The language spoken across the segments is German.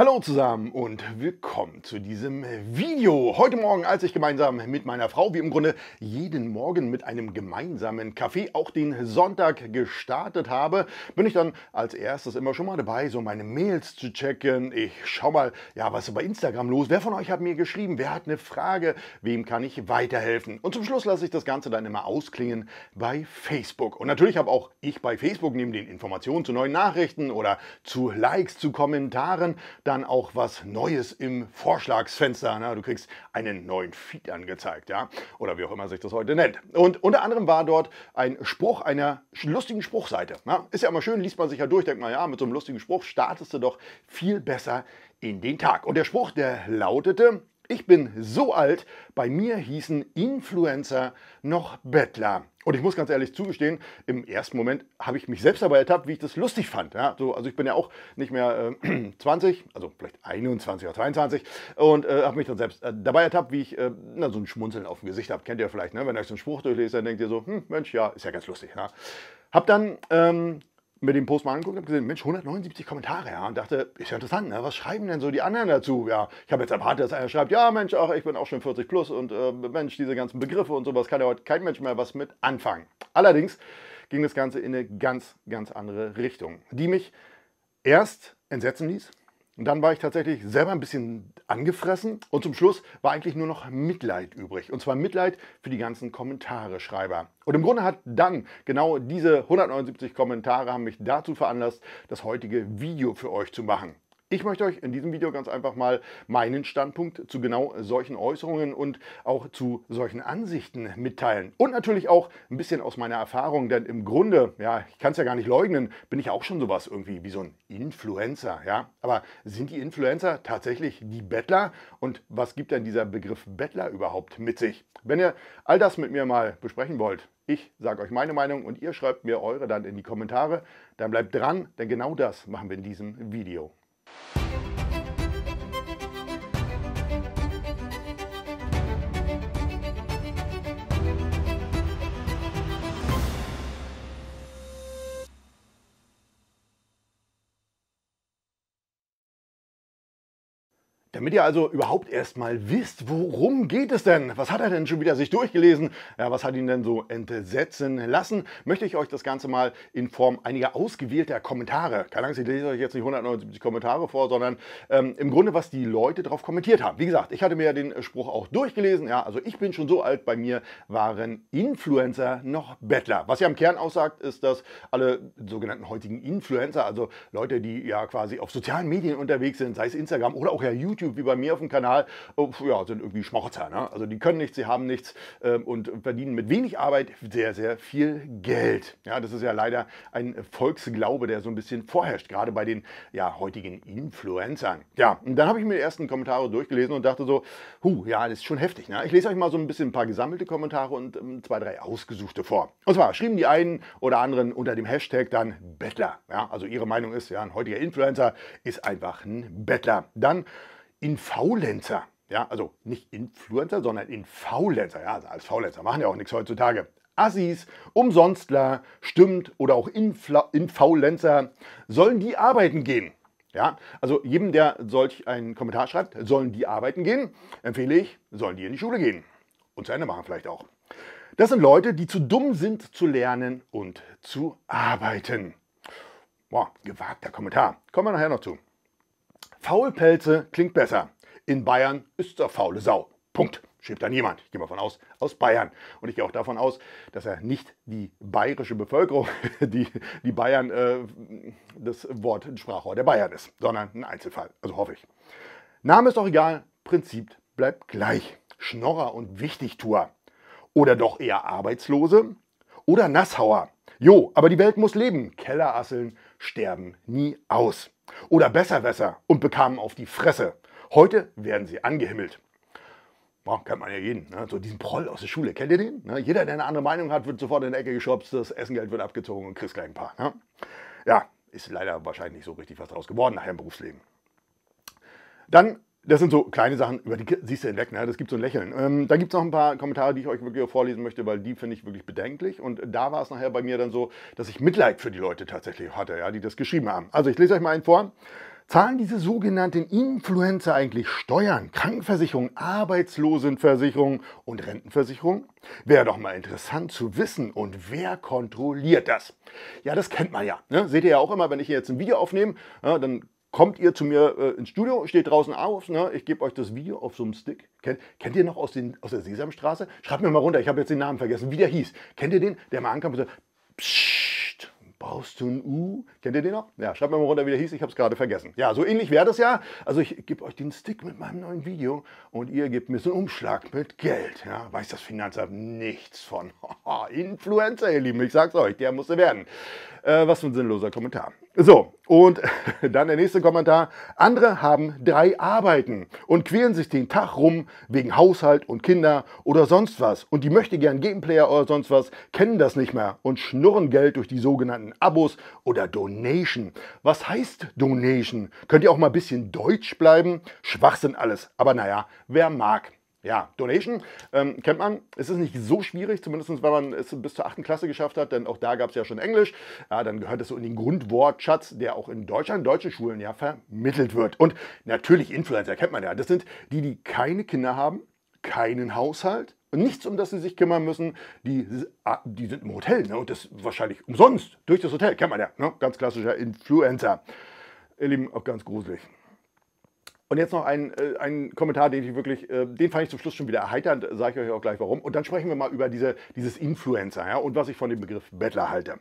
Hallo zusammen und willkommen zu diesem Video. Heute Morgen, als ich gemeinsam mit meiner Frau, wie im Grunde jeden Morgen mit einem gemeinsamen Kaffee auch den Sonntag gestartet habe, bin ich dann als erstes immer schon mal dabei, so meine Mails zu checken. Ich schau mal, ja, was ist bei Instagram los? Wer von euch hat mir geschrieben? Wer hat eine Frage? Wem kann ich weiterhelfen? Und zum Schluss lasse ich das Ganze dann immer ausklingen bei Facebook. Und natürlich habe auch ich bei Facebook neben den Informationen zu neuen Nachrichten oder zu Likes, zu Kommentaren, dann auch was Neues im Vorschlagsfenster. Ne? Du kriegst einen neuen Feed angezeigt, ja, oder wie auch immer sich das heute nennt. Und unter anderem war dort ein Spruch einer lustigen Spruchseite. Ne? Ist ja immer schön, liest man sich ja durch, denkt man, ja, mit so einem lustigen Spruch startest du doch viel besser in den Tag. Und der Spruch, der lautete, ich bin so alt, bei mir hießen Influencer noch Bettler. Und ich muss ganz ehrlich zugestehen, im ersten Moment habe ich mich selbst dabei ertappt, wie ich das lustig fand. Ja, so, also ich bin ja auch nicht mehr äh, 20, also vielleicht 21 oder 22 und äh, habe mich dann selbst äh, dabei ertappt, wie ich äh, na, so ein Schmunzeln auf dem Gesicht habe. Kennt ihr vielleicht, ne? wenn ihr euch so einen Spruch durchlest, dann denkt ihr so, hm, Mensch, ja, ist ja ganz lustig. Ja? Hab dann ähm, mir den Post mal angeguckt und gesehen, Mensch, 179 Kommentare, ja, und dachte, ist ja interessant, ne? was schreiben denn so die anderen dazu? Ja, ich habe jetzt erwartet, dass einer schreibt, ja, Mensch, ach, ich bin auch schon 40 plus und äh, Mensch, diese ganzen Begriffe und sowas kann ja heute kein Mensch mehr was mit anfangen. Allerdings ging das Ganze in eine ganz, ganz andere Richtung, die mich erst entsetzen ließ, und dann war ich tatsächlich selber ein bisschen angefressen und zum Schluss war eigentlich nur noch Mitleid übrig. Und zwar Mitleid für die ganzen Kommentare-Schreiber. Und im Grunde hat dann genau diese 179 Kommentare haben mich dazu veranlasst, das heutige Video für euch zu machen. Ich möchte euch in diesem Video ganz einfach mal meinen Standpunkt zu genau solchen Äußerungen und auch zu solchen Ansichten mitteilen. Und natürlich auch ein bisschen aus meiner Erfahrung, denn im Grunde, ja, ich kann es ja gar nicht leugnen, bin ich auch schon sowas irgendwie wie so ein Influencer, ja. Aber sind die Influencer tatsächlich die Bettler? Und was gibt denn dieser Begriff Bettler überhaupt mit sich? Wenn ihr all das mit mir mal besprechen wollt, ich sage euch meine Meinung und ihr schreibt mir eure dann in die Kommentare. Dann bleibt dran, denn genau das machen wir in diesem Video. Damit ihr also überhaupt erstmal wisst, worum geht es denn? Was hat er denn schon wieder sich durchgelesen? Ja, was hat ihn denn so entsetzen lassen? Möchte ich euch das Ganze mal in Form einiger ausgewählter Kommentare, keine Angst, ich lese euch jetzt nicht 179 Kommentare vor, sondern ähm, im Grunde, was die Leute darauf kommentiert haben. Wie gesagt, ich hatte mir ja den Spruch auch durchgelesen. Ja, also ich bin schon so alt, bei mir waren Influencer noch Bettler. Was ja im Kern aussagt, ist, dass alle sogenannten heutigen Influencer, also Leute, die ja quasi auf sozialen Medien unterwegs sind, sei es Instagram oder auch ja YouTube, wie bei mir auf dem Kanal, äh, ja, sind irgendwie Schmorzer. Ne? Also die können nichts, sie haben nichts ähm, und verdienen mit wenig Arbeit sehr, sehr viel Geld. Ja, das ist ja leider ein Volksglaube, der so ein bisschen vorherrscht, gerade bei den ja, heutigen Influencern. Ja, und dann habe ich mir die ersten Kommentare durchgelesen und dachte so, hu, ja, das ist schon heftig. Ne? Ich lese euch mal so ein bisschen ein paar gesammelte Kommentare und ähm, zwei, drei ausgesuchte vor. Und zwar schrieben die einen oder anderen unter dem Hashtag dann Bettler. Ja, also ihre Meinung ist, ja, ein heutiger Influencer ist einfach ein Bettler. Dann Influencer. Ja, also nicht Influencer, sondern Influencer. Ja, also als Faulenzer machen ja auch nichts heutzutage. Assis, Umsonstler, Stimmt oder auch Infla Infaulenzer sollen die arbeiten gehen. Ja, also jedem, der solch einen Kommentar schreibt, sollen die arbeiten gehen, empfehle ich, sollen die in die Schule gehen. Und zu Ende machen vielleicht auch. Das sind Leute, die zu dumm sind zu lernen und zu arbeiten. Boah, gewagter Kommentar. Kommen wir nachher noch zu. Faulpelze klingt besser. In Bayern ist er faule Sau. Punkt. Schiebt da niemand. Ich gehe mal von aus, aus Bayern. Und ich gehe auch davon aus, dass er nicht die bayerische Bevölkerung, die, die Bayern, äh, das Wort Sprachrohr der Bayern ist, sondern ein Einzelfall. Also hoffe ich. Name ist doch egal, Prinzip bleibt gleich. Schnorrer und Wichtigtuer. Oder doch eher Arbeitslose? Oder Nasshauer. Jo, aber die Welt muss leben. Kellerasseln sterben nie aus. Oder besser, besser und bekamen auf die Fresse. Heute werden sie angehimmelt. Boah, kennt man ja jeden, ne? so diesen Proll aus der Schule. Kennt ihr den? Ne? Jeder, der eine andere Meinung hat, wird sofort in die Ecke geschopst, das Essengeld wird abgezogen und kriegst gleich ein paar. Ne? Ja, ist leider wahrscheinlich nicht so richtig was draus geworden nachher im Berufsleben. Dann das sind so kleine Sachen, über die siehst du hinweg, ne? das gibt so ein Lächeln. Ähm, da gibt es noch ein paar Kommentare, die ich euch wirklich vorlesen möchte, weil die finde ich wirklich bedenklich. Und da war es nachher bei mir dann so, dass ich Mitleid für die Leute tatsächlich hatte, ja, die das geschrieben haben. Also ich lese euch mal einen vor. Zahlen diese sogenannten Influencer eigentlich Steuern, Krankenversicherung, Arbeitslosenversicherung und Rentenversicherung? Wäre doch mal interessant zu wissen. Und wer kontrolliert das? Ja, das kennt man ja. Ne? Seht ihr ja auch immer, wenn ich jetzt ein Video aufnehme, ja, dann kommt ihr zu mir äh, ins Studio, steht draußen auf, ne? ich gebe euch das Video auf so einem Stick. Kennt, kennt ihr noch aus, den, aus der Sesamstraße? Schreibt mir mal runter, ich habe jetzt den Namen vergessen, wie der hieß. Kennt ihr den, der mal ankam und so, Psst, brauchst du ein U? Kennt ihr den noch? Ja, schreibt mir mal runter, wie der hieß, ich habe es gerade vergessen. Ja, so ähnlich wäre das ja. Also ich gebe euch den Stick mit meinem neuen Video und ihr gebt mir so einen Umschlag mit Geld. Ja, weiß das Finanzamt nichts von. Influencer, ihr Lieben, ich sag's euch, der musste werden. Äh, was für ein sinnloser Kommentar. So, und dann der nächste Kommentar. Andere haben drei Arbeiten und quälen sich den Tag rum wegen Haushalt und Kinder oder sonst was. Und die möchte gern Gameplayer oder sonst was, kennen das nicht mehr und schnurren Geld durch die sogenannten Abos oder Donation. Was heißt Donation? Könnt ihr auch mal ein bisschen deutsch bleiben? Schwachsinn alles, aber naja, wer mag. Ja, Donation ähm, kennt man. Es ist nicht so schwierig, zumindest wenn man es bis zur 8. Klasse geschafft hat, denn auch da gab es ja schon Englisch. Ja, dann gehört es so in den Grundwortschatz, der auch in Deutschland, deutschen Schulen ja vermittelt wird. Und natürlich Influencer kennt man ja. Das sind die, die keine Kinder haben, keinen Haushalt und nichts, um das sie sich kümmern müssen. Die, ah, die sind im Hotel ne? und das wahrscheinlich umsonst durch das Hotel. Kennt man ja, ne? ganz klassischer Influencer. Ihr Lieben, auch ganz gruselig. Und jetzt noch ein, äh, ein Kommentar, den ich wirklich, äh, den fand ich zum Schluss schon wieder erheiternd, sage ich euch auch gleich warum. Und dann sprechen wir mal über diese, dieses Influencer ja, und was ich von dem Begriff Bettler halte.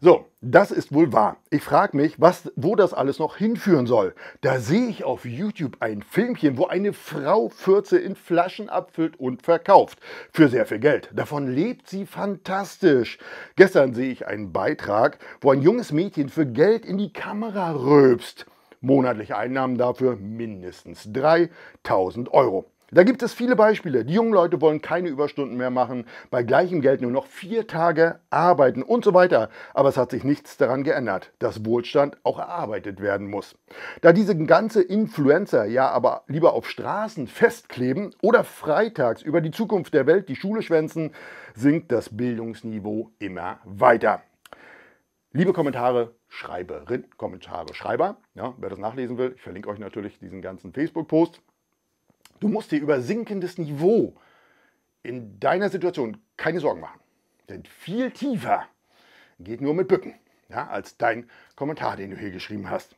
So, das ist wohl wahr. Ich frage mich, was, wo das alles noch hinführen soll. Da sehe ich auf YouTube ein Filmchen, wo eine Frau Fürze in Flaschen abfüllt und verkauft. Für sehr viel Geld. Davon lebt sie fantastisch. Gestern sehe ich einen Beitrag, wo ein junges Mädchen für Geld in die Kamera röbst monatliche Einnahmen dafür mindestens 3000 Euro. Da gibt es viele Beispiele. Die jungen Leute wollen keine Überstunden mehr machen, bei gleichem Geld nur noch vier Tage arbeiten und so weiter. Aber es hat sich nichts daran geändert, dass Wohlstand auch erarbeitet werden muss. Da diese ganze Influencer ja aber lieber auf Straßen festkleben oder freitags über die Zukunft der Welt die Schule schwänzen, sinkt das Bildungsniveau immer weiter. Liebe Kommentare, Schreiberin, Kommentare, Schreiber. Ja, wer das nachlesen will, ich verlinke euch natürlich diesen ganzen Facebook-Post. Du musst dir über sinkendes Niveau in deiner Situation keine Sorgen machen. Denn viel tiefer geht nur mit Bücken ja, als dein Kommentar, den du hier geschrieben hast.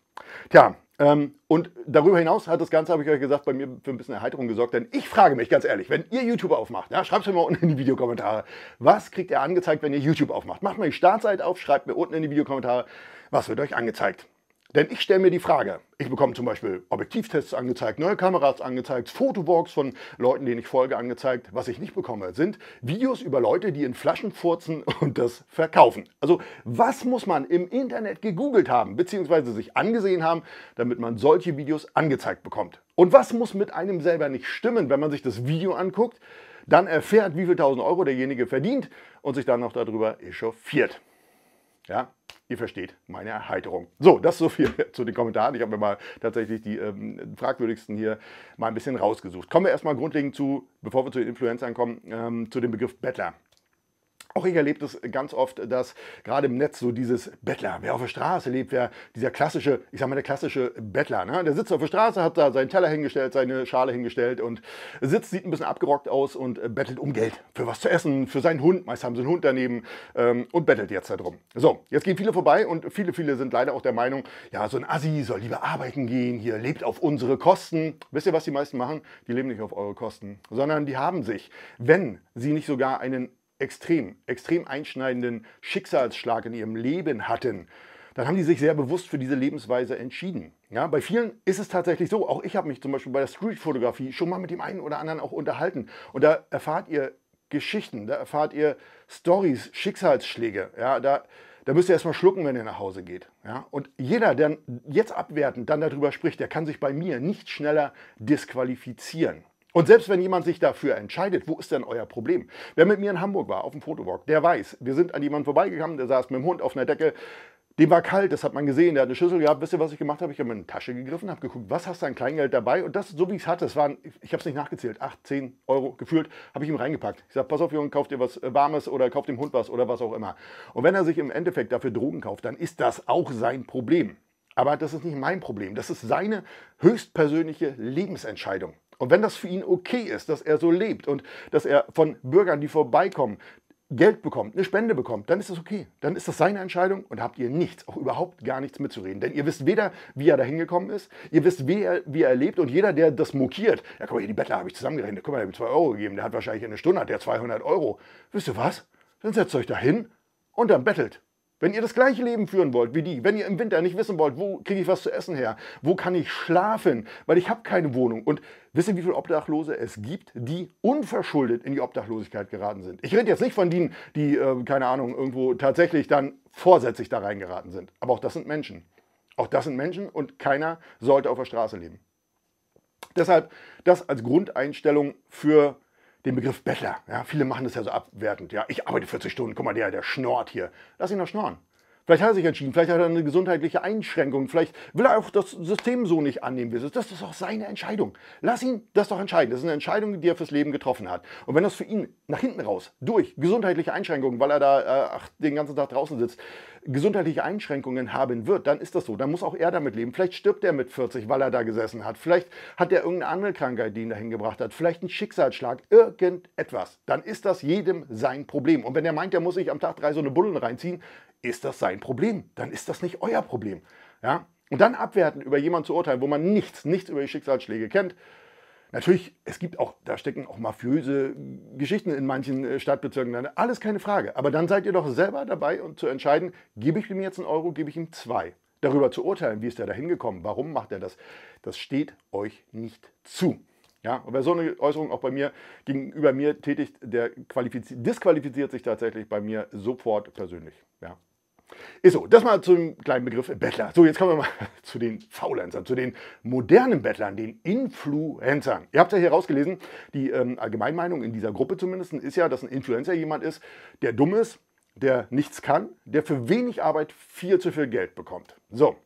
Tja, ähm, und darüber hinaus hat das Ganze, habe ich euch gesagt, bei mir für ein bisschen Erheiterung gesorgt, denn ich frage mich ganz ehrlich, wenn ihr YouTube aufmacht, ja, schreibt es mir mal unten in die Videokommentare, was kriegt ihr angezeigt, wenn ihr YouTube aufmacht? Macht mal die Startseite auf, schreibt mir unten in die Videokommentare, was wird euch angezeigt? Denn ich stelle mir die Frage, ich bekomme zum Beispiel Objektivtests angezeigt, neue Kameras angezeigt, Fotowalks von Leuten, denen ich folge, angezeigt. Was ich nicht bekomme, sind Videos über Leute, die in Flaschen furzen und das verkaufen. Also was muss man im Internet gegoogelt haben, bzw. sich angesehen haben, damit man solche Videos angezeigt bekommt? Und was muss mit einem selber nicht stimmen, wenn man sich das Video anguckt, dann erfährt, wie viel tausend Euro derjenige verdient und sich dann noch darüber echauffiert? Ja, ihr versteht meine Erheiterung. So, das so viel zu den Kommentaren. Ich habe mir mal tatsächlich die ähm, fragwürdigsten hier mal ein bisschen rausgesucht. Kommen wir erstmal grundlegend zu, bevor wir zu den Influencern kommen, ähm, zu dem Begriff Bettler. Auch ich erlebe das ganz oft, dass gerade im Netz so dieses Bettler, wer auf der Straße lebt, wer dieser klassische, ich sag mal der klassische Bettler, ne? der sitzt auf der Straße, hat da seinen Teller hingestellt, seine Schale hingestellt und sitzt, sieht ein bisschen abgerockt aus und äh, bettelt um Geld für was zu essen, für seinen Hund. Meist haben sie einen Hund daneben ähm, und bettelt jetzt darum. So, jetzt gehen viele vorbei und viele, viele sind leider auch der Meinung, ja, so ein Assi soll lieber arbeiten gehen, hier lebt auf unsere Kosten. Wisst ihr, was die meisten machen? Die leben nicht auf eure Kosten, sondern die haben sich, wenn sie nicht sogar einen extrem, extrem einschneidenden Schicksalsschlag in ihrem Leben hatten, dann haben die sich sehr bewusst für diese Lebensweise entschieden. Ja, bei vielen ist es tatsächlich so. Auch ich habe mich zum Beispiel bei der Street-Fotografie schon mal mit dem einen oder anderen auch unterhalten. Und da erfahrt ihr Geschichten, da erfahrt ihr Stories, Schicksalsschläge. Ja, da, da müsst ihr erstmal schlucken, wenn ihr nach Hause geht. Ja, und jeder, der jetzt abwertend dann darüber spricht, der kann sich bei mir nicht schneller disqualifizieren. Und selbst wenn jemand sich dafür entscheidet, wo ist denn euer Problem? Wer mit mir in Hamburg war, auf dem Fotowalk, der weiß, wir sind an jemanden vorbeigekommen, der saß mit dem Hund auf einer Decke. Dem war kalt, das hat man gesehen, der hat eine Schüssel gehabt. Wisst ihr, was ich gemacht habe? Ich habe meine Tasche gegriffen, habe geguckt, was hast du an Kleingeld dabei? Und das, so wie ich es hatte, es waren, ich habe es nicht nachgezählt, 8, 10 Euro gefühlt, habe ich ihm reingepackt. Ich sage, pass auf, Junge, kauft dir was äh, Warmes oder kauft dem Hund was oder was auch immer. Und wenn er sich im Endeffekt dafür Drogen kauft, dann ist das auch sein Problem. Aber das ist nicht mein Problem. Das ist seine höchstpersönliche Lebensentscheidung. Und wenn das für ihn okay ist, dass er so lebt und dass er von Bürgern, die vorbeikommen, Geld bekommt, eine Spende bekommt, dann ist das okay. Dann ist das seine Entscheidung und habt ihr nichts, auch überhaupt gar nichts mitzureden. Denn ihr wisst weder, wie er da hingekommen ist, ihr wisst, wie er, wie er lebt und jeder, der das mokiert, ja guck mal, hier die Bettler habe ich zusammengerechnet, guck mal, der hat mir 2 Euro gegeben, der hat wahrscheinlich eine Stunde, der hat 200 Euro. Wisst ihr was? Dann setzt euch da hin und dann bettelt. Wenn ihr das gleiche Leben führen wollt wie die, wenn ihr im Winter nicht wissen wollt, wo kriege ich was zu essen her, wo kann ich schlafen, weil ich habe keine Wohnung und wisst ihr, wie viele Obdachlose es gibt, die unverschuldet in die Obdachlosigkeit geraten sind. Ich rede jetzt nicht von denen, die, äh, keine Ahnung, irgendwo tatsächlich dann vorsätzlich da reingeraten sind. Aber auch das sind Menschen. Auch das sind Menschen und keiner sollte auf der Straße leben. Deshalb das als Grundeinstellung für den Begriff Bettler. Ja, viele machen das ja so abwertend. Ja, ich arbeite 40 Stunden, guck mal, der, der schnorrt hier. Lass ihn doch schnorren. Vielleicht hat er sich entschieden, vielleicht hat er eine gesundheitliche Einschränkung, vielleicht will er auch das System so nicht annehmen, wie es ist. Das ist auch seine Entscheidung. Lass ihn das doch entscheiden. Das ist eine Entscheidung, die er fürs Leben getroffen hat. Und wenn das für ihn nach hinten raus, durch gesundheitliche Einschränkungen, weil er da äh, ach, den ganzen Tag draußen sitzt, gesundheitliche Einschränkungen haben wird, dann ist das so. Dann muss auch er damit leben. Vielleicht stirbt er mit 40, weil er da gesessen hat. Vielleicht hat er irgendeine andere Krankheit, die ihn dahin gebracht hat. Vielleicht ein Schicksalsschlag, irgendetwas. Dann ist das jedem sein Problem. Und wenn er meint, er muss sich am Tag drei so eine Bullen reinziehen, ist das sein Problem. Dann ist das nicht euer Problem. Ja? Und dann abwerten, über jemanden zu urteilen, wo man nichts, nichts über die Schicksalsschläge kennt, Natürlich, es gibt auch, da stecken auch mafiöse Geschichten in manchen äh, Stadtbezirken. Alles keine Frage. Aber dann seid ihr doch selber dabei und zu entscheiden, gebe ich ihm jetzt einen Euro, gebe ich ihm zwei. Darüber zu urteilen, wie ist er da hingekommen, warum macht er das, das steht euch nicht zu. Ja, und wer so eine Äußerung auch bei mir gegenüber mir tätigt, der disqualifiziert sich tatsächlich bei mir sofort persönlich. Ja, ist so, das mal zum kleinen Begriff Bettler. So, jetzt kommen wir mal zu den Faulenzern, zu den modernen Bettlern, den Influencern. Ihr habt ja hier rausgelesen, die ähm, Allgemeinmeinung in dieser Gruppe zumindest ist ja, dass ein Influencer jemand ist, der dumm ist, der nichts kann, der für wenig Arbeit viel zu viel Geld bekommt. So,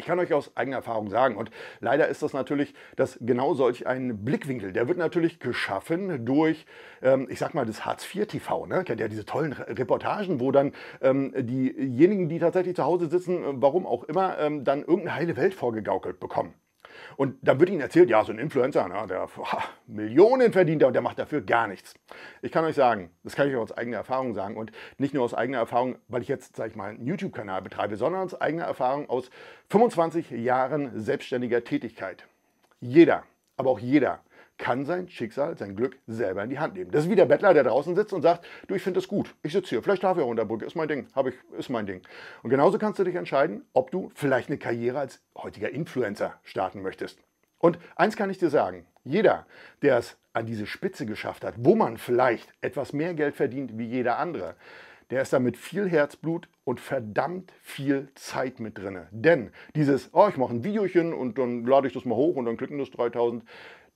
ich kann euch aus eigener Erfahrung sagen. Und leider ist das natürlich das genau solch ein Blickwinkel. Der wird natürlich geschaffen durch, ähm, ich sag mal, das Hartz IV TV. Ne? Kennt ihr ja diese tollen Reportagen, wo dann ähm, diejenigen, die tatsächlich zu Hause sitzen, äh, warum auch immer, ähm, dann irgendeine heile Welt vorgegaukelt bekommen. Und dann wird Ihnen erzählt, ja, so ein Influencer, na, ne, der boah, Millionen verdient und der macht dafür gar nichts. Ich kann euch sagen, das kann ich auch aus eigener Erfahrung sagen und nicht nur aus eigener Erfahrung, weil ich jetzt, sage ich mal, einen YouTube-Kanal betreibe, sondern aus eigener Erfahrung aus 25 Jahren selbstständiger Tätigkeit. Jeder, aber auch jeder kann sein Schicksal, sein Glück selber in die Hand nehmen. Das ist wie der Bettler, der draußen sitzt und sagt, du, ich finde das gut, ich sitze hier, vielleicht darf ich auch unter Brücke, ist mein Ding, habe ich, ist mein Ding. Und genauso kannst du dich entscheiden, ob du vielleicht eine Karriere als heutiger Influencer starten möchtest. Und eins kann ich dir sagen, jeder, der es an diese Spitze geschafft hat, wo man vielleicht etwas mehr Geld verdient wie jeder andere, der ist da mit viel Herzblut und verdammt viel Zeit mit drin. Denn dieses, oh, ich mache ein Videochen und dann lade ich das mal hoch und dann klicken das 3000,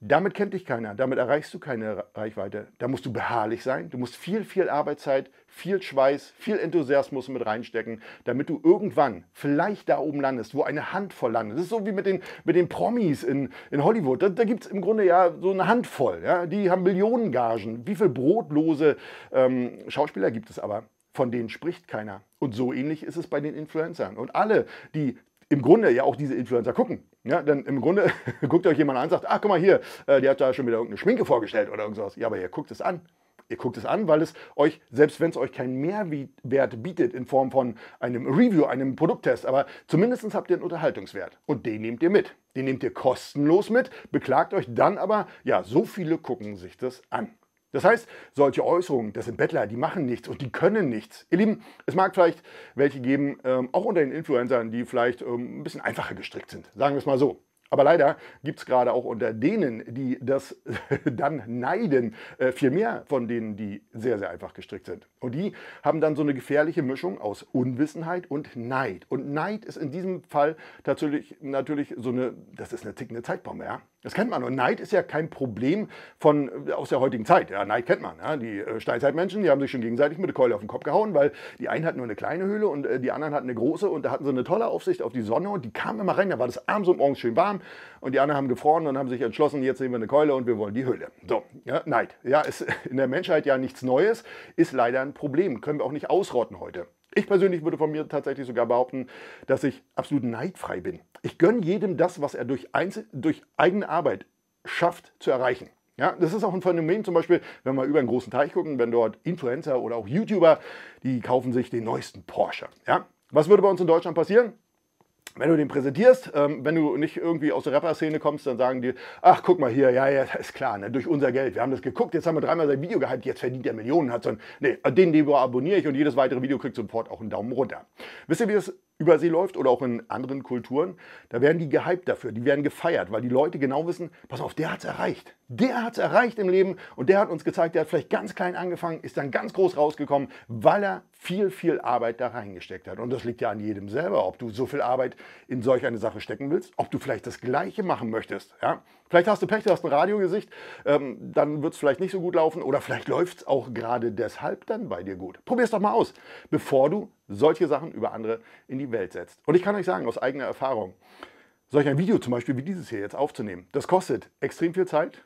damit kennt dich keiner, damit erreichst du keine Reichweite. Da musst du beharrlich sein, du musst viel, viel Arbeitszeit, viel Schweiß, viel Enthusiasmus mit reinstecken, damit du irgendwann vielleicht da oben landest, wo eine Handvoll landet. Das ist so wie mit den, mit den Promis in, in Hollywood. Da, da gibt es im Grunde ja so eine Handvoll. Ja? Die haben Millionengagen. Wie viele brotlose ähm, Schauspieler gibt es aber? Von denen spricht keiner. Und so ähnlich ist es bei den Influencern. Und alle, die im Grunde ja auch diese Influencer gucken. Ja, denn im Grunde guckt euch jemand an und sagt, ach guck mal hier, äh, die hat da schon wieder irgendeine Schminke vorgestellt oder irgendwas. Ja, aber ihr guckt es an. Ihr guckt es an, weil es euch, selbst wenn es euch keinen Mehrwert bietet in Form von einem Review, einem Produkttest, aber zumindest habt ihr einen Unterhaltungswert und den nehmt ihr mit. Den nehmt ihr kostenlos mit, beklagt euch dann aber, ja, so viele gucken sich das an. Das heißt, solche Äußerungen, das sind Bettler, die machen nichts und die können nichts. Ihr Lieben, es mag vielleicht welche geben, ähm, auch unter den Influencern, die vielleicht ähm, ein bisschen einfacher gestrickt sind. Sagen wir es mal so. Aber leider gibt es gerade auch unter denen, die das dann neiden, äh, viel mehr von denen, die sehr, sehr einfach gestrickt sind. Und die haben dann so eine gefährliche Mischung aus Unwissenheit und Neid. Und Neid ist in diesem Fall tatsächlich natürlich so eine, das ist eine tickende Zeitbombe, ja. Das kennt man. Und Neid ist ja kein Problem von, äh, aus der heutigen Zeit. Ja, Neid kennt man. Ja. Die äh, Steinzeitmenschen, die haben sich schon gegenseitig mit der Keule auf den Kopf gehauen, weil die einen hatten nur eine kleine Höhle und äh, die anderen hatten eine große und da hatten sie eine tolle Aufsicht auf die Sonne und die kamen immer rein. Da war das abends und morgens schön warm und die anderen haben gefroren und haben sich entschlossen, jetzt nehmen wir eine Keule und wir wollen die Höhle. So, ja, Neid. Ja, ist in der Menschheit ja nichts Neues, ist leider ein Problem. Können wir auch nicht ausrotten heute. Ich persönlich würde von mir tatsächlich sogar behaupten, dass ich absolut neidfrei bin. Ich gönne jedem das, was er durch, Einzel durch eigene Arbeit schafft zu erreichen. Ja, das ist auch ein Phänomen, zum Beispiel, wenn wir über einen großen Teich gucken, wenn dort Influencer oder auch YouTuber, die kaufen sich den neuesten Porsche. Ja, was würde bei uns in Deutschland passieren? wenn du den präsentierst, ähm, wenn du nicht irgendwie aus der Rapper-Szene kommst, dann sagen die, ach guck mal hier, ja, ja, ist klar, ne, durch unser Geld. Wir haben das geguckt, jetzt haben wir dreimal sein Video gehypt, jetzt verdient er Millionen, hat so ein, nee, den Debo abonniere ich und jedes weitere Video kriegt sofort auch einen Daumen runter. Wisst ihr, wie das über sie läuft oder auch in anderen Kulturen? Da werden die gehypt dafür, die werden gefeiert, weil die Leute genau wissen, pass auf, der hat's erreicht. Der hat's erreicht im Leben und der hat uns gezeigt, der hat vielleicht ganz klein angefangen, ist dann ganz groß rausgekommen, weil er viel, viel Arbeit da reingesteckt hat. Und das liegt ja an jedem selber, ob du so viel Arbeit in solch eine Sache stecken willst, ob du vielleicht das Gleiche machen möchtest. Ja? Vielleicht hast du Pech, du hast ein Radiogesicht, ähm, dann wird es vielleicht nicht so gut laufen oder vielleicht läuft es auch gerade deshalb dann bei dir gut. Probier es doch mal aus, bevor du solche Sachen über andere in die Welt setzt. Und ich kann euch sagen, aus eigener Erfahrung, solch ein Video zum Beispiel wie dieses hier jetzt aufzunehmen, das kostet extrem viel Zeit,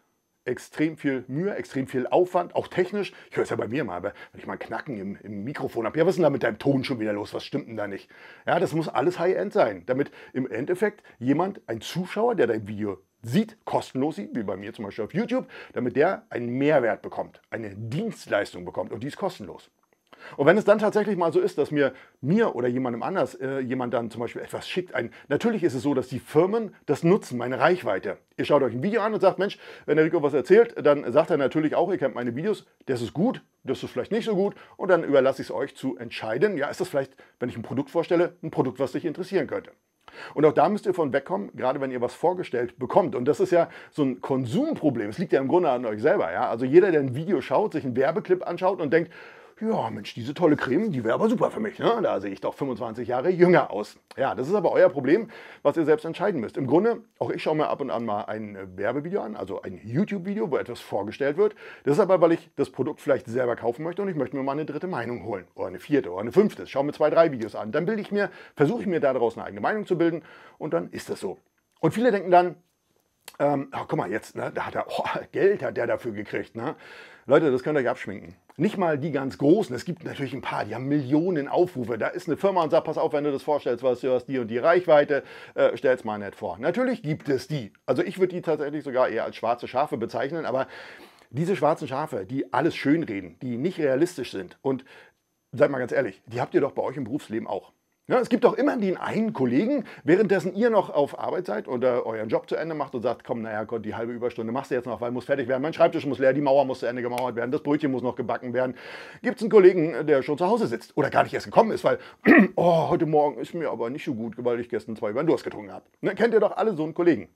extrem viel Mühe, extrem viel Aufwand, auch technisch. Ich höre es ja bei mir mal, wenn ich mal Knacken im, im Mikrofon habe, ja, was ist denn da mit deinem Ton schon wieder los? Was stimmt denn da nicht? Ja, das muss alles High-End sein, damit im Endeffekt jemand, ein Zuschauer, der dein Video sieht, kostenlos sieht, wie bei mir zum Beispiel auf YouTube, damit der einen Mehrwert bekommt, eine Dienstleistung bekommt und die ist kostenlos. Und wenn es dann tatsächlich mal so ist, dass mir, mir oder jemandem anders äh, jemand dann zum Beispiel etwas schickt, ein, natürlich ist es so, dass die Firmen das nutzen, meine Reichweite. Ihr schaut euch ein Video an und sagt, Mensch, wenn der Rico was erzählt, dann sagt er natürlich auch, ihr kennt meine Videos, das ist gut, das ist vielleicht nicht so gut und dann überlasse ich es euch zu entscheiden, ja, ist das vielleicht, wenn ich ein Produkt vorstelle, ein Produkt, was dich interessieren könnte. Und auch da müsst ihr von wegkommen, gerade wenn ihr was vorgestellt bekommt. Und das ist ja so ein Konsumproblem. Es liegt ja im Grunde an euch selber. Ja? Also jeder, der ein Video schaut, sich einen Werbeclip anschaut und denkt, ja Mensch, diese tolle Creme, die wäre aber super für mich. Ne? Da sehe ich doch 25 Jahre jünger aus. Ja, das ist aber euer Problem, was ihr selbst entscheiden müsst. Im Grunde, auch ich schaue mir ab und an mal ein äh, Werbevideo an, also ein YouTube-Video, wo etwas vorgestellt wird. Das ist aber, weil ich das Produkt vielleicht selber kaufen möchte und ich möchte mir mal eine dritte Meinung holen oder eine vierte oder eine fünfte. Schaue mir zwei, drei Videos an. Dann bilde ich mir, versuche ich mir daraus eine eigene Meinung zu bilden und dann ist das so. Und viele denken dann, ähm, oh, guck mal, jetzt, ne, da hat er, oh, Geld hat der dafür gekriegt. Ne? Leute, das könnt ihr euch abschminken. Nicht mal die ganz großen. Es gibt natürlich ein paar, die haben Millionen Aufrufe. Da ist eine Firma und sagt, pass auf, wenn du das vorstellst, was du hast, die und die Reichweite, äh, stell's mal nicht vor. Natürlich gibt es die. Also ich würde die tatsächlich sogar eher als schwarze Schafe bezeichnen, aber diese schwarzen Schafe, die alles schönreden, die nicht realistisch sind und seid mal ganz ehrlich, die habt ihr doch bei euch im Berufsleben auch. Ja, es gibt auch immer den einen Kollegen, währenddessen ihr noch auf Arbeit seid oder euren Job zu Ende macht und sagt, komm, naja Gott, die halbe Überstunde machst du jetzt noch, weil muss fertig werden, mein Schreibtisch muss leer, die Mauer muss zu Ende gemauert werden, das Brötchen muss noch gebacken werden. Gibt es einen Kollegen, äh, der schon zu Hause sitzt oder gar nicht erst gekommen ist, weil, oh, heute Morgen ist mir aber nicht so gut, weil ich gestern zwei über den Durst getrunken habe. Ne, kennt ihr doch alle so einen Kollegen.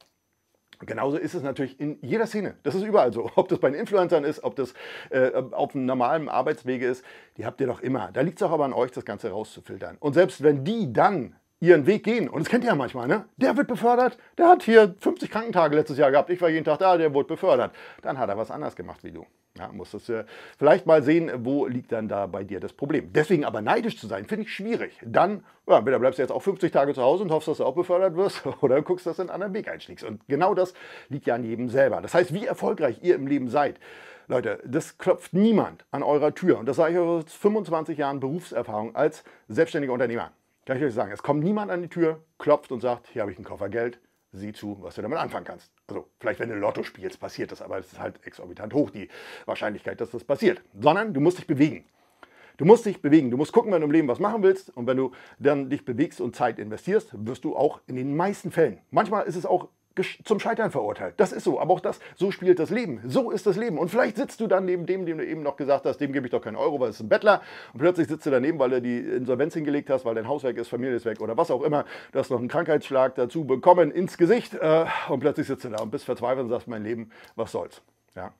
Genauso ist es natürlich in jeder Szene. Das ist überall so. Ob das bei den Influencern ist, ob das äh, auf einem normalen Arbeitswege ist, die habt ihr doch immer. Da liegt es auch aber an euch, das Ganze rauszufiltern. Und selbst wenn die dann ihren Weg gehen, und das kennt ihr ja manchmal, ne? Der wird befördert, der hat hier 50 Krankentage letztes Jahr gehabt, ich war jeden Tag da, der wurde befördert. Dann hat er was anders gemacht wie du. Ja, musst das äh, vielleicht mal sehen, wo liegt dann da bei dir das Problem. Deswegen aber neidisch zu sein, finde ich schwierig. Dann, ja, entweder bleibst du jetzt auch 50 Tage zu Hause und hoffst, dass du auch befördert wirst, oder guckst, dass du einen anderen Weg einschlägst. Und genau das liegt ja an jedem selber. Das heißt, wie erfolgreich ihr im Leben seid, Leute, das klopft niemand an eurer Tür. Und das sage ich aus 25 Jahren Berufserfahrung als selbstständiger Unternehmer. Kann ich euch sagen, es kommt niemand an die Tür, klopft und sagt, hier habe ich einen Koffer Geld, sieh zu, was du damit anfangen kannst also vielleicht wenn du Lotto spielst, passiert das, aber es ist halt exorbitant hoch, die Wahrscheinlichkeit, dass das passiert. Sondern du musst dich bewegen. Du musst dich bewegen. Du musst gucken, wenn du im Leben was machen willst. Und wenn du dann dich bewegst und Zeit investierst, wirst du auch in den meisten Fällen, manchmal ist es auch zum Scheitern verurteilt. Das ist so. Aber auch das, so spielt das Leben. So ist das Leben. Und vielleicht sitzt du dann neben dem, dem du eben noch gesagt hast, dem gebe ich doch keinen Euro, weil es ist ein Bettler. Und plötzlich sitzt du daneben, weil du die Insolvenz hingelegt hast, weil dein Hauswerk ist, Familie ist weg oder was auch immer. Du hast noch einen Krankheitsschlag dazu bekommen ins Gesicht. Äh, und plötzlich sitzt du da und bist verzweifelt und sagst, mein Leben, was soll's. Ja.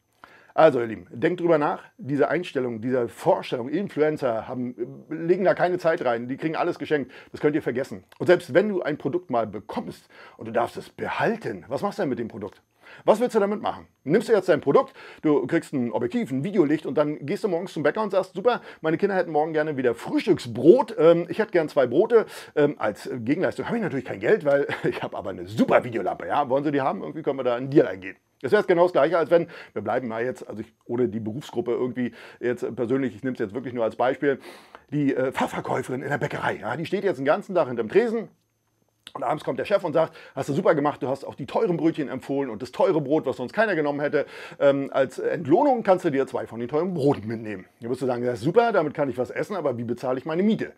Also, ihr Lieben, denkt drüber nach. Diese Einstellung, diese Vorstellung, Influencer haben, legen da keine Zeit rein. Die kriegen alles geschenkt. Das könnt ihr vergessen. Und selbst wenn du ein Produkt mal bekommst und du darfst es behalten, was machst du denn mit dem Produkt? Was willst du damit machen? Nimmst du jetzt dein Produkt, du kriegst ein Objektiv, ein Videolicht und dann gehst du morgens zum Bäcker und sagst, super, meine Kinder hätten morgen gerne wieder Frühstücksbrot, ähm, ich hätte gern zwei Brote. Ähm, als Gegenleistung habe ich natürlich kein Geld, weil ich habe aber eine super Videolampe. Ja? Wollen sie die haben? Irgendwie können wir da einen Deal eingehen. Das wäre genau das Gleiche, als wenn, wir bleiben mal jetzt, also ich, ohne die Berufsgruppe irgendwie jetzt persönlich, ich nehme es jetzt wirklich nur als Beispiel, die äh, Fachverkäuferin in der Bäckerei, ja, die steht jetzt den ganzen Tag hinterm Tresen, und abends kommt der Chef und sagt, hast du super gemacht, du hast auch die teuren Brötchen empfohlen und das teure Brot, was sonst keiner genommen hätte. Ähm, als Entlohnung kannst du dir zwei von den teuren Broten mitnehmen. Dann wirst du sagen, das ist super, damit kann ich was essen, aber wie bezahle ich meine Miete?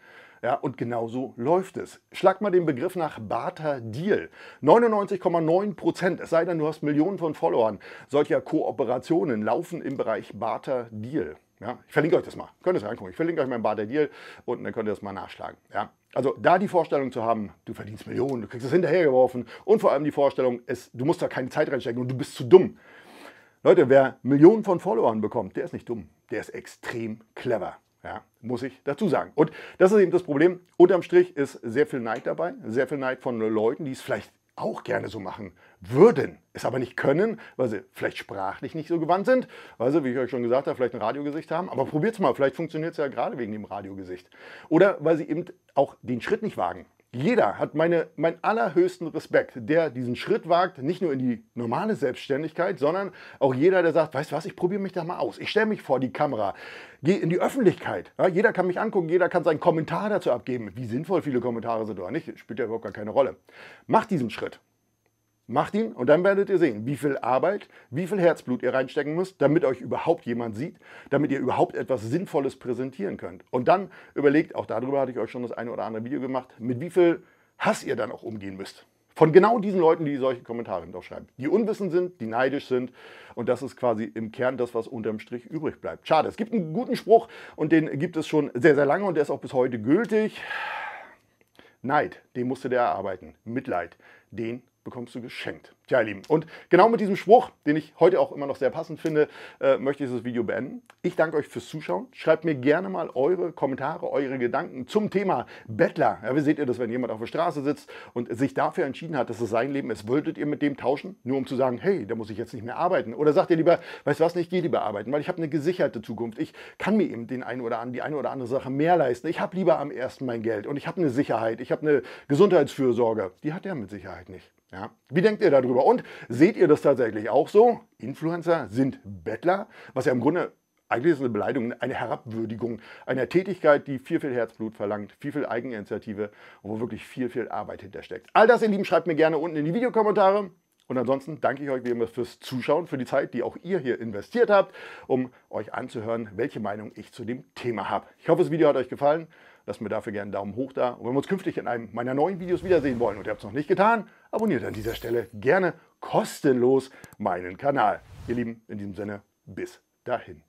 Ja, und genau so läuft es. Schlag mal den Begriff nach Barter Deal. 99,9 Prozent, es sei denn, du hast Millionen von Followern, solcher Kooperationen laufen im Bereich Barter Deal. Ja, ich verlinke euch das mal. Könnt ihr es angucken. Ich verlinke euch meinen Barter Deal und dann könnt ihr das mal nachschlagen. Ja, also da die Vorstellung zu haben, du verdienst Millionen, du kriegst es hinterhergeworfen und vor allem die Vorstellung, ist, du musst da keine Zeit reinstecken und du bist zu dumm. Leute, wer Millionen von Followern bekommt, der ist nicht dumm, der ist extrem clever. Ja, muss ich dazu sagen. Und das ist eben das Problem. Unterm Strich ist sehr viel Neid dabei, sehr viel Neid von Leuten, die es vielleicht auch gerne so machen würden, es aber nicht können, weil sie vielleicht sprachlich nicht so gewandt sind, weil sie, wie ich euch schon gesagt habe, vielleicht ein Radiogesicht haben. Aber probiert es mal, vielleicht funktioniert es ja gerade wegen dem Radiogesicht. Oder weil sie eben auch den Schritt nicht wagen. Jeder hat meine, meinen allerhöchsten Respekt, der diesen Schritt wagt, nicht nur in die normale Selbstständigkeit, sondern auch jeder, der sagt, weißt du was, ich probiere mich da mal aus. Ich stelle mich vor die Kamera, gehe in die Öffentlichkeit. Ja, jeder kann mich angucken, jeder kann seinen Kommentar dazu abgeben. Wie sinnvoll viele Kommentare sind oder nicht, spielt ja überhaupt gar keine Rolle. Mach diesen Schritt. Macht ihn und dann werdet ihr sehen, wie viel Arbeit, wie viel Herzblut ihr reinstecken müsst, damit euch überhaupt jemand sieht, damit ihr überhaupt etwas Sinnvolles präsentieren könnt. Und dann überlegt, auch darüber hatte ich euch schon das eine oder andere Video gemacht, mit wie viel Hass ihr dann auch umgehen müsst. Von genau diesen Leuten, die solche Kommentare hinterschreiben. Die unwissend sind, die neidisch sind. Und das ist quasi im Kern das, was unterm Strich übrig bleibt. Schade, es gibt einen guten Spruch und den gibt es schon sehr, sehr lange und der ist auch bis heute gültig. Neid, den musste der erarbeiten. Mitleid, den bekommst du geschenkt. Tja, ihr Lieben, und genau mit diesem Spruch, den ich heute auch immer noch sehr passend finde, äh, möchte ich das Video beenden. Ich danke euch fürs Zuschauen. Schreibt mir gerne mal eure Kommentare, eure Gedanken zum Thema Bettler. Ja, wie seht ihr das, wenn jemand auf der Straße sitzt und sich dafür entschieden hat, dass es sein Leben ist? Würdet ihr mit dem tauschen, nur um zu sagen, hey, da muss ich jetzt nicht mehr arbeiten? Oder sagt ihr lieber, weißt du was, ich gehe lieber arbeiten, weil ich habe eine gesicherte Zukunft. Ich kann mir eben den einen oder an, die eine oder andere Sache mehr leisten. Ich habe lieber am ersten mein Geld und ich habe eine Sicherheit. Ich habe eine Gesundheitsfürsorge. Die hat er mit Sicherheit nicht. Ja. Wie denkt ihr darüber? Und seht ihr das tatsächlich auch so? Influencer sind Bettler, was ja im Grunde eigentlich ist eine Beleidigung, eine Herabwürdigung einer Tätigkeit, die viel, viel Herzblut verlangt, viel, viel Eigeninitiative und wo wirklich viel, viel Arbeit hintersteckt. All das, ihr Lieben, schreibt mir gerne unten in die Videokommentare. Und ansonsten danke ich euch wie immer fürs Zuschauen, für die Zeit, die auch ihr hier investiert habt, um euch anzuhören, welche Meinung ich zu dem Thema habe. Ich hoffe, das Video hat euch gefallen Lasst mir dafür gerne einen Daumen hoch da. Und wenn wir uns künftig in einem meiner neuen Videos wiedersehen wollen und ihr habt es noch nicht getan, abonniert an dieser Stelle gerne kostenlos meinen Kanal. Ihr Lieben, in diesem Sinne, bis dahin.